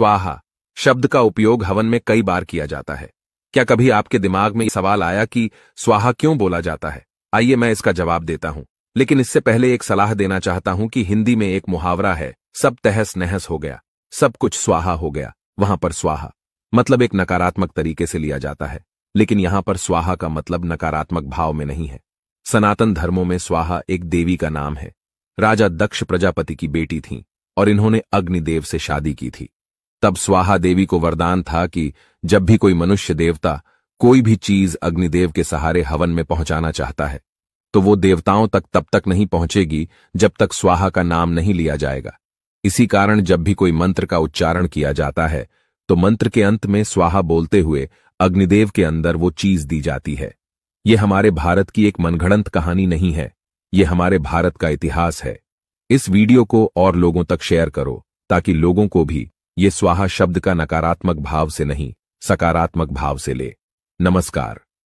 स्वाहा शब्द का उपयोग हवन में कई बार किया जाता है क्या कभी आपके दिमाग में सवाल आया कि स्वाहा क्यों बोला जाता है आइए मैं इसका जवाब देता हूं लेकिन इससे पहले एक सलाह देना चाहता हूं कि हिंदी में एक मुहावरा है सब तहस नहस हो गया सब कुछ स्वाहा हो गया वहां पर स्वाहा मतलब एक नकारात्मक तरीके से लिया जाता है लेकिन यहां पर स्वाहा का मतलब नकारात्मक भाव में नहीं है सनातन धर्मों में स्वाहा एक देवी का नाम है राजा दक्ष प्रजापति की बेटी थी और इन्होंने अग्निदेव से शादी की थी तब स्वाहा देवी को वरदान था कि जब भी कोई मनुष्य देवता कोई भी चीज अग्निदेव के सहारे हवन में पहुंचाना चाहता है तो वो देवताओं तक तब तक नहीं पहुंचेगी जब तक स्वाहा का नाम नहीं लिया जाएगा इसी कारण जब भी कोई मंत्र का उच्चारण किया जाता है तो मंत्र के अंत में स्वाहा बोलते हुए अग्निदेव के अंदर वो चीज दी जाती है ये हमारे भारत की एक मनगढ़ंत कहानी नहीं है ये हमारे भारत का इतिहास है इस वीडियो को और लोगों तक शेयर करो ताकि लोगों को भी ये स्वाहा शब्द का नकारात्मक भाव से नहीं सकारात्मक भाव से ले नमस्कार